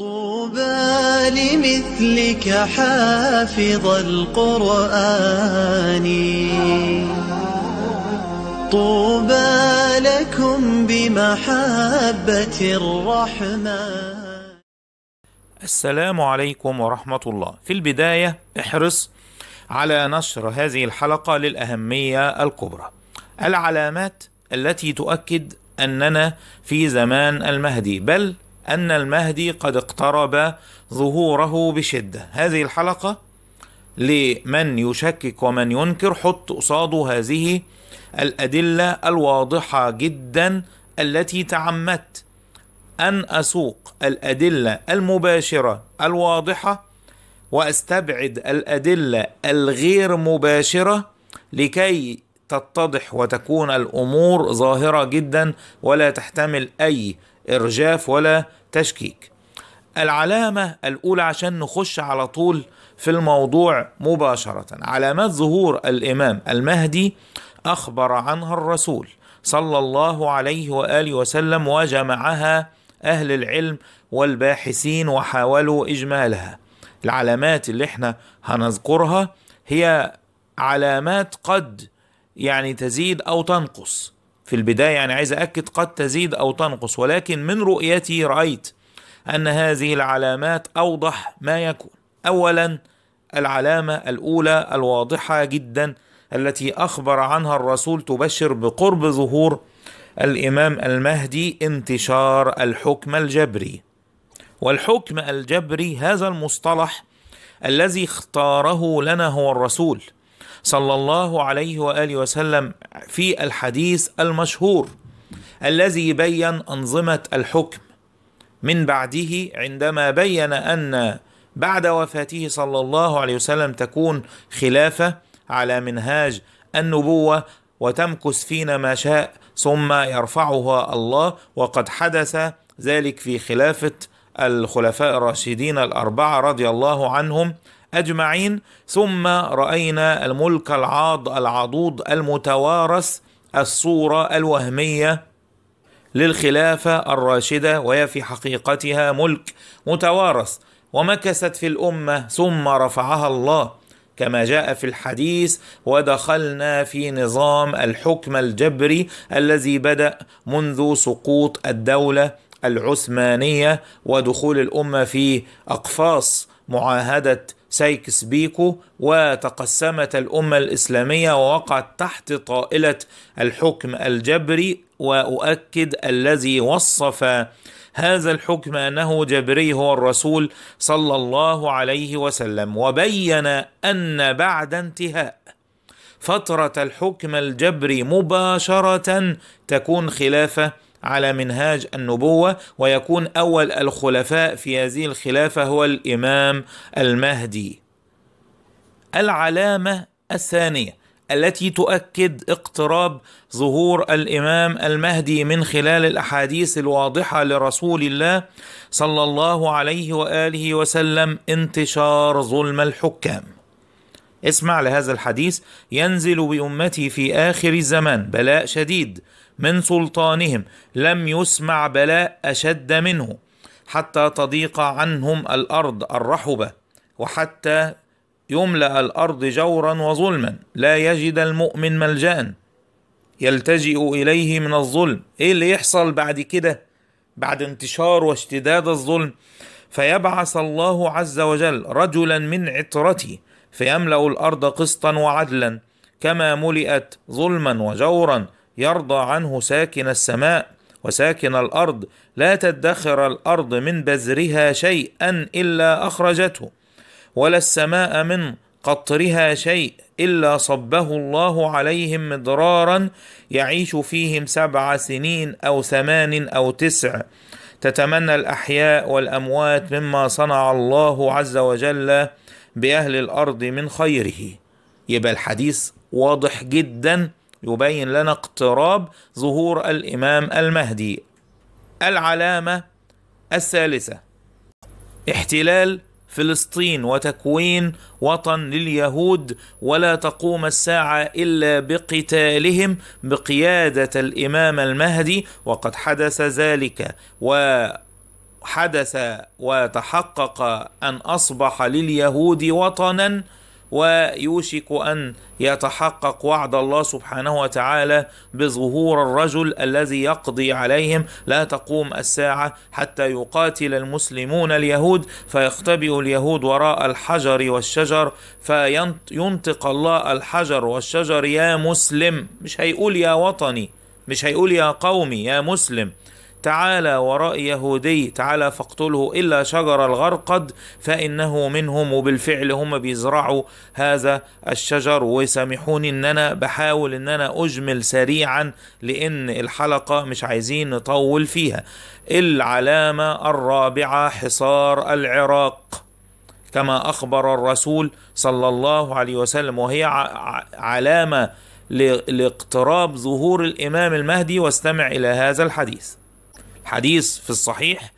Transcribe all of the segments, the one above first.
طوبى لمثلك حافظ القرآن طوبى لكم بمحبة الرحمن السلام عليكم ورحمة الله في البداية احرص على نشر هذه الحلقة للأهمية الكبرى العلامات التي تؤكد أننا في زمان المهدي بل أن المهدي قد اقترب ظهوره بشدة هذه الحلقة لمن يشكك ومن ينكر حط قصاده هذه الأدلة الواضحة جدا التي تعمدت أن أسوق الأدلة المباشرة الواضحة وأستبعد الأدلة الغير مباشرة لكي تتضح وتكون الامور ظاهره جدا ولا تحتمل اي إرجاف ولا تشكيك العلامة الأولى عشان نخش على طول في الموضوع مباشرة علامات ظهور الإمام المهدي أخبر عنها الرسول صلى الله عليه وآله وسلم وجمعها أهل العلم والباحثين وحاولوا إجمالها العلامات اللي احنا هنذكرها هي علامات قد يعني تزيد أو تنقص في البداية يعني عايز أكد قد تزيد أو تنقص ولكن من رؤيتي رأيت أن هذه العلامات أوضح ما يكون أولا العلامة الأولى الواضحة جدا التي أخبر عنها الرسول تبشر بقرب ظهور الإمام المهدي انتشار الحكم الجبري والحكم الجبري هذا المصطلح الذي اختاره لنا هو الرسول صلى الله عليه واله وسلم في الحديث المشهور الذي بين انظمه الحكم من بعده عندما بين ان بعد وفاته صلى الله عليه وسلم تكون خلافه على منهاج النبوه وتمكث فينا ما شاء ثم يرفعها الله وقد حدث ذلك في خلافه الخلفاء الراشدين الاربعه رضي الله عنهم اجمعين ثم راينا الملك العاض العضوض المتوارث الصوره الوهميه للخلافه الراشده وهي في حقيقتها ملك متوارث ومكثت في الامه ثم رفعها الله كما جاء في الحديث ودخلنا في نظام الحكم الجبري الذي بدا منذ سقوط الدوله العثمانيه ودخول الامه في اقفاص معاهده سايكس بيكو وتقسمت الأمة الإسلامية ووقعت تحت طائلة الحكم الجبري وأؤكد الذي وصف هذا الحكم أنه جبري هو الرسول صلى الله عليه وسلم وبين أن بعد انتهاء فترة الحكم الجبري مباشرة تكون خلافة على منهاج النبوة ويكون أول الخلفاء في هذه الخلافة هو الإمام المهدي العلامة الثانية التي تؤكد اقتراب ظهور الامام المهدي من خلال الاحاديث الواضحه لرسول الله صلى الله عليه واله وسلم انتشار ظلم الحكام. اسمع لهذا الحديث ينزل بامتي في اخر الزمان بلاء شديد من سلطانهم لم يسمع بلاء اشد منه حتى تضيق عنهم الارض الرحبه وحتى يملا الارض جورا وظلما لا يجد المؤمن ملجا يلتجئ اليه من الظلم ايه اللي يحصل بعد كده بعد انتشار واشتداد الظلم فيبعث الله عز وجل رجلا من عترته فيملا الارض قسطا وعدلا كما ملئت ظلما وجورا يرضى عنه ساكن السماء وساكن الارض لا تدخر الارض من بذرها شيئا الا اخرجته ولا السماء من قطرها شيء الا صبه الله عليهم مضرارا يعيش فيهم سبع سنين او ثمان او تسع تتمنى الاحياء والاموات مما صنع الله عز وجل باهل الارض من خيره يبقى الحديث واضح جدا يبين لنا اقتراب ظهور الامام المهدي العلامه الثالثه احتلال فلسطين وتكوين وطن لليهود ولا تقوم الساعه الا بقتالهم بقياده الامام المهدي وقد حدث ذلك و حدث وتحقق ان اصبح لليهود وطنا ويوشك ان يتحقق وعد الله سبحانه وتعالى بظهور الرجل الذي يقضي عليهم لا تقوم الساعه حتى يقاتل المسلمون اليهود فيختبئ اليهود وراء الحجر والشجر فينطق الله الحجر والشجر يا مسلم مش هيقول يا وطني مش هيقول يا قومي يا مسلم تعالى وراء يهودي تعالى فاقتله إلا شجر الغرقد فإنه منهم وبالفعل هم بيزرعوا هذا الشجر وسامحوني إن أنا بحاول إن أنا أجمل سريعا لأن الحلقة مش عايزين نطول فيها العلامة الرابعة حصار العراق كما أخبر الرسول صلى الله عليه وسلم وهي علامة لاقتراب ظهور الإمام المهدي واستمع إلى هذا الحديث حديث في الصحيح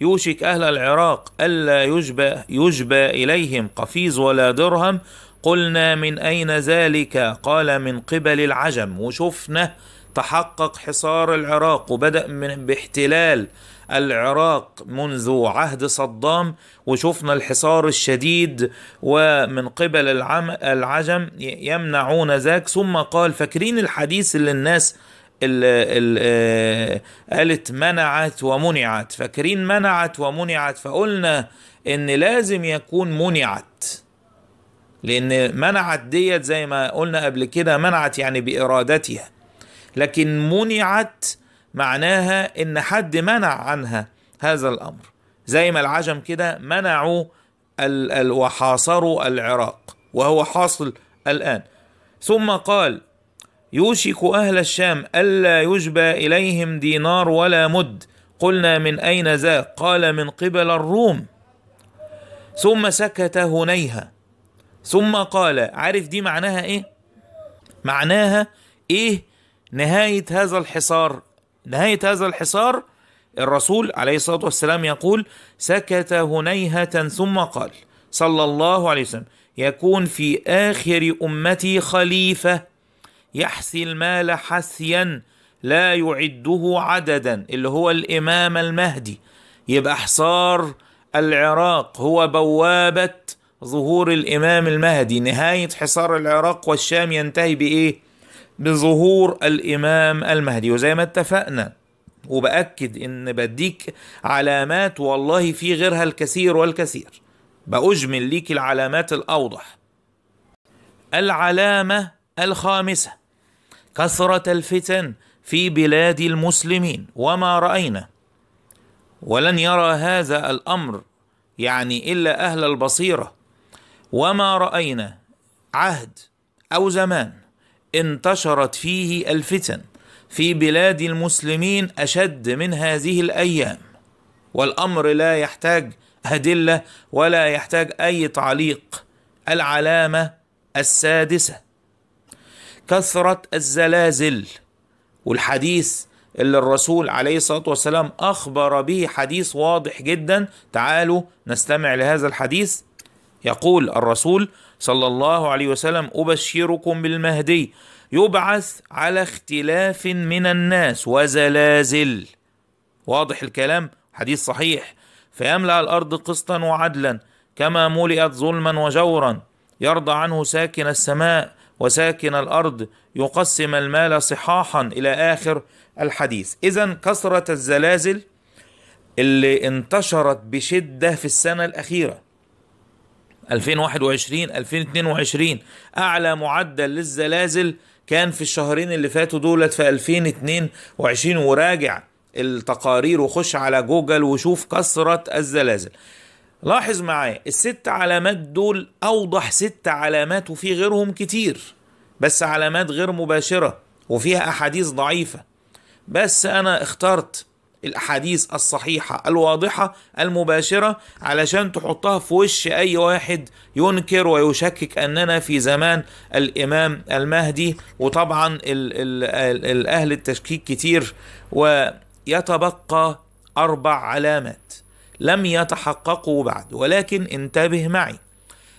يوشك أهل العراق ألا يجبى, يجبى إليهم قفيز ولا درهم قلنا من أين ذلك قال من قبل العجم وشفنا تحقق حصار العراق وبدأ من باحتلال العراق منذ عهد صدام وشفنا الحصار الشديد ومن قبل العم العجم يمنعون ذاك ثم قال فاكرين الحديث اللي الناس ال ال آه، قالت منعت ومنعت فاكرين منعت ومنعت فقلنا ان لازم يكون منعت لان منعت ديت زي ما قلنا قبل كده منعت يعني بارادتها لكن منعت معناها ان حد منع عنها هذا الامر زي ما العجم كده منعوا وحاصروا العراق وهو حاصل الان ثم قال يوشك أهل الشام ألا يجبى إليهم دينار ولا مد قلنا من أين ذاك قال من قبل الروم ثم سكت هنيها ثم قال عارف دي معناها إيه معناها إيه نهاية هذا الحصار نهاية هذا الحصار الرسول عليه الصلاة والسلام يقول سكت هنيهة ثم قال صلى الله عليه وسلم يكون في آخر أمتي خليفة يحسي المال حسيا لا يعده عددا اللي هو الامام المهدي يبقى حصار العراق هو بوابه ظهور الامام المهدي نهايه حصار العراق والشام ينتهي بايه بظهور الامام المهدي وزي ما اتفقنا وباكد ان بديك علامات والله في غيرها الكثير والكثير باجمل ليك العلامات الاوضح العلامه الخامسه كثره الفتن في بلاد المسلمين وما راينا ولن يرى هذا الامر يعني الا اهل البصيره وما راينا عهد او زمان انتشرت فيه الفتن في بلاد المسلمين اشد من هذه الايام والامر لا يحتاج ادله ولا يحتاج اي تعليق العلامه السادسه كثرة الزلازل والحديث اللي الرسول عليه الصلاة والسلام أخبر به حديث واضح جدا تعالوا نستمع لهذا الحديث يقول الرسول صلى الله عليه وسلم أبشركم بالمهدي يبعث على اختلاف من الناس وزلازل واضح الكلام حديث صحيح فيملأ الأرض قسطا وعدلا كما ملئت ظلما وجورا يرضى عنه ساكن السماء وساكن الارض يقسم المال صحاحا الى اخر الحديث اذا كثره الزلازل اللي انتشرت بشده في السنه الاخيره 2021 2022 اعلى معدل للزلازل كان في الشهرين اللي فاتوا دولت في 2022 وراجع التقارير وخش على جوجل وشوف كثره الزلازل لاحظ معايا الست علامات دول أوضح ست علامات وفي غيرهم كتير بس علامات غير مباشرة وفيها أحاديث ضعيفة بس أنا اخترت الأحاديث الصحيحة الواضحة المباشرة علشان تحطها في وش أي واحد ينكر ويشكك أننا في زمان الإمام المهدي وطبعا الأهل التشكيك كتير ويتبقى أربع علامات لم يتحققوا بعد ولكن انتبه معي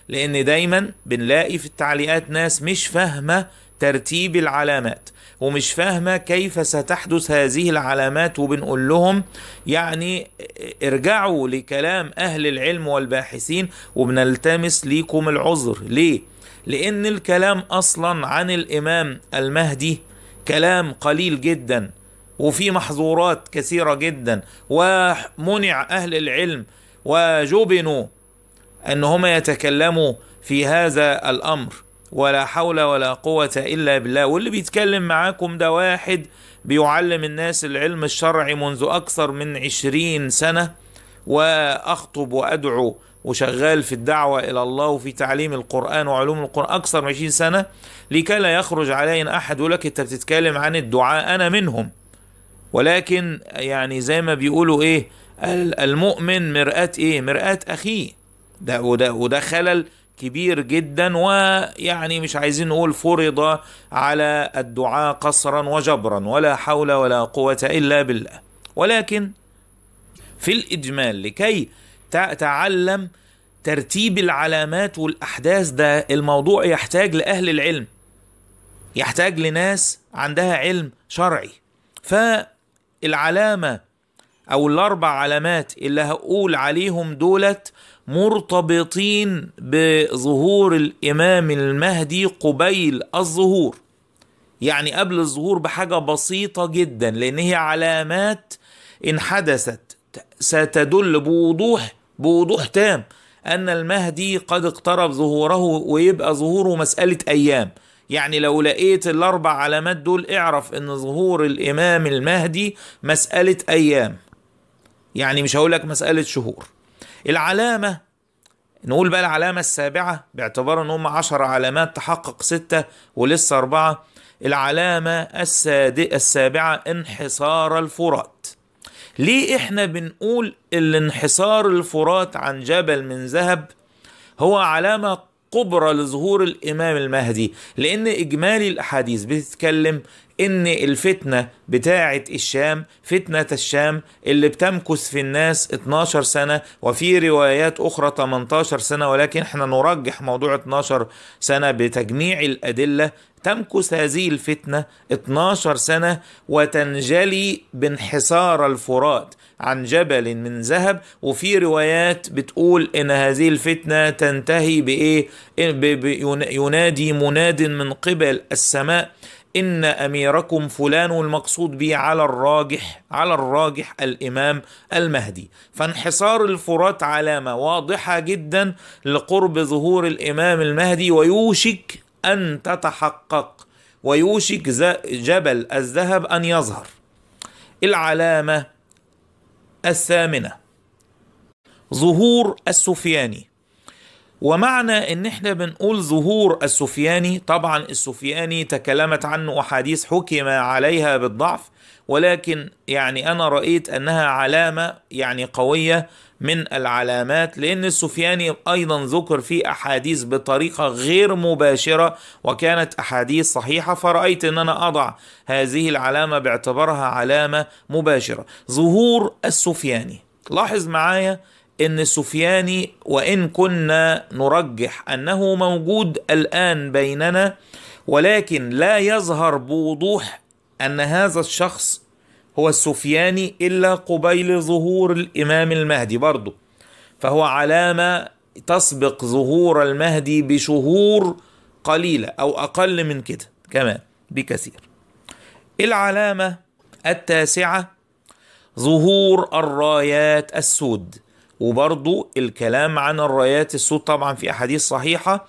لان دايما بنلاقي في التعليقات ناس مش فاهمه ترتيب العلامات ومش فاهمه كيف ستحدث هذه العلامات وبنقول لهم يعني ارجعوا لكلام اهل العلم والباحثين وبنلتمس ليكم العذر ليه لان الكلام اصلا عن الامام المهدي كلام قليل جدا وفي محظورات كثيرة جدا ومنع أهل العلم وجبنوا أن هم يتكلموا في هذا الأمر ولا حول ولا قوة إلا بالله واللي بيتكلم معاكم ده واحد بيعلم الناس العلم الشرعي منذ أكثر من عشرين سنة وأخطب وأدعو وشغال في الدعوة إلى الله وفي تعليم القرآن وعلوم القرآن أكثر من 20 سنة لكي لا يخرج علينا أحد يقول لك أنت بتتكلم عن الدعاء أنا منهم ولكن يعني زي ما بيقولوا ايه المؤمن مرآة ايه مرآة اخيه ده وده وده خلل كبير جدا ويعني مش عايزين نقول فرض على الدعاء قصرا وجبرا ولا حول ولا قوة الا بالله ولكن في الاجمال لكي تعلم ترتيب العلامات والاحداث ده الموضوع يحتاج لاهل العلم يحتاج لناس عندها علم شرعي ف العلامه او الاربع علامات اللي هقول عليهم دولت مرتبطين بظهور الامام المهدي قبيل الظهور يعني قبل الظهور بحاجه بسيطه جدا لان هي علامات ان حدثت ستدل بوضوح بوضوح تام ان المهدي قد اقترب ظهوره ويبقى ظهوره مساله ايام يعني لو لقيت الاربع علامات دول اعرف ان ظهور الامام المهدي مساله ايام يعني مش هقول لك مساله شهور العلامه نقول بقى العلامة السابعة باعتبار ان هم عشر علامات تحقق ستة ولسه أربعة العلامة السابعة انحصار الفرات ليه احنا بنقول الانحصار الفرات عن جبل من ذهب هو علامة قبرة لظهور الإمام المهدي لأن إجمالي الأحاديث بتتكلم إن الفتنة بتاعة الشام فتنة الشام اللي بتمكث في الناس 12 سنة وفي روايات أخرى 18 سنة ولكن احنا نرجح موضوع 12 سنة بتجميع الأدلة تمكث هذه الفتنة 12 سنة وتنجلي بانحسار الفرات عن جبل من ذهب وفي روايات بتقول ان هذه الفتنة تنتهي بايه ينادي مناد من قبل السماء ان اميركم فلان والمقصود به على الراجح على الراجح الامام المهدي فانحصار الفرات علامه واضحه جدا لقرب ظهور الامام المهدي ويوشك أن تتحقق ويوشك جبل الذهب أن يظهر العلامة الثامنة ظهور السفياني ومعنى ان احنا بنقول ظهور السفياني طبعا السفياني تكلمت عنه احاديث حكم عليها بالضعف ولكن يعني انا رايت انها علامه يعني قويه من العلامات لان السفياني ايضا ذكر في احاديث بطريقه غير مباشره وكانت احاديث صحيحه فرايت ان انا اضع هذه العلامه باعتبارها علامه مباشره ظهور السفياني لاحظ معايا ان السفياني وان كنا نرجح انه موجود الان بيننا ولكن لا يظهر بوضوح ان هذا الشخص هو السفياني الا قبيل ظهور الامام المهدي برضه فهو علامه تسبق ظهور المهدي بشهور قليله او اقل من كده كمان بكثير العلامه التاسعه ظهور الرايات السود وبرضو الكلام عن الرايات السود طبعا في أحاديث صحيحة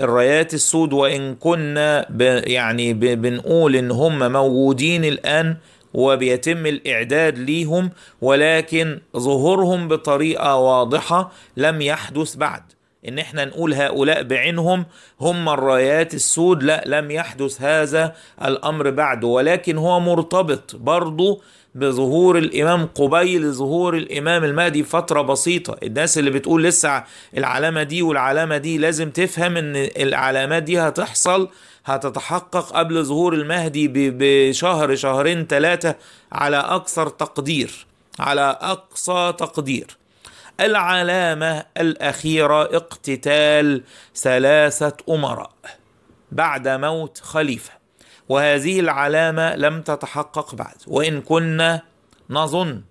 الرايات السود وإن كنا ب يعني ب بنقول إن هم موجودين الآن وبيتم الإعداد ليهم ولكن ظهورهم بطريقة واضحة لم يحدث بعد ان احنا نقول هؤلاء بعينهم هم الرايات السود لا لم يحدث هذا الامر بعد ولكن هو مرتبط برضه بظهور الامام قبيل ظهور الامام المهدي فتره بسيطه الناس اللي بتقول لسه العلامه دي والعلامه دي لازم تفهم ان العلامات دي هتحصل هتتحقق قبل ظهور المهدي بشهر شهرين ثلاثه على اكثر تقدير على اقصى تقدير العلامه الاخيره اقتتال ثلاثه امراء بعد موت خليفه وهذه العلامه لم تتحقق بعد وان كنا نظن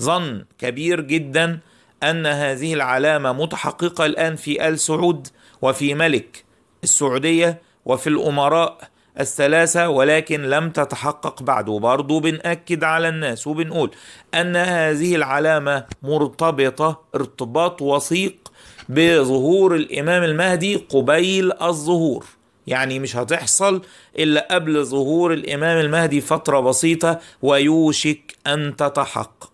ظن كبير جدا ان هذه العلامه متحققه الان في ال سعود وفي ملك السعوديه وفي الامراء الثلاثة ولكن لم تتحقق بعد وبرضه بنأكد على الناس وبنقول أن هذه العلامة مرتبطة ارتباط وثيق بظهور الإمام المهدي قبيل الظهور يعني مش هتحصل إلا قبل ظهور الإمام المهدي فترة بسيطة ويوشك أن تتحقق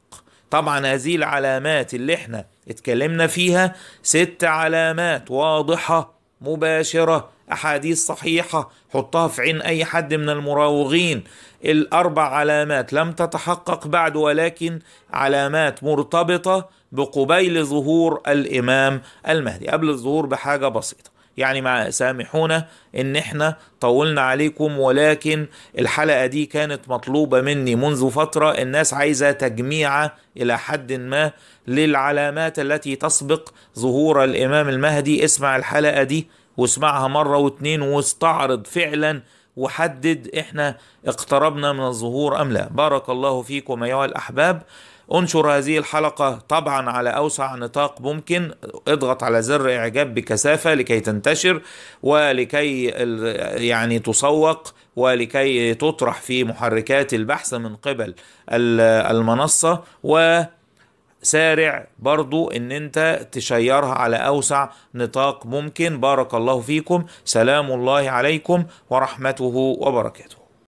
طبعا هذه العلامات اللي احنا اتكلمنا فيها ست علامات واضحة مباشرة احاديث صحيحه حطها في عين اي حد من المراوغين الاربع علامات لم تتحقق بعد ولكن علامات مرتبطه بقبيل ظهور الامام المهدي قبل الظهور بحاجه بسيطه يعني مع سامحونا ان احنا طولنا عليكم ولكن الحلقه دي كانت مطلوبه مني منذ فتره الناس عايزه تجميعه الى حد ما للعلامات التي تسبق ظهور الامام المهدي اسمع الحلقه دي واسمعها مرة واتنين واستعرض فعلا وحدد احنا اقتربنا من الظهور ام لا بارك الله فيكم ايها الاحباب انشر هذه الحلقة طبعا على أوسع نطاق ممكن اضغط على زر إعجاب بكثافة لكي تنتشر ولكي يعني تسوق ولكي تطرح في محركات البحث من قبل المنصة و سارع برضو ان انت تشيرها على اوسع نطاق ممكن بارك الله فيكم سلام الله عليكم ورحمته وبركاته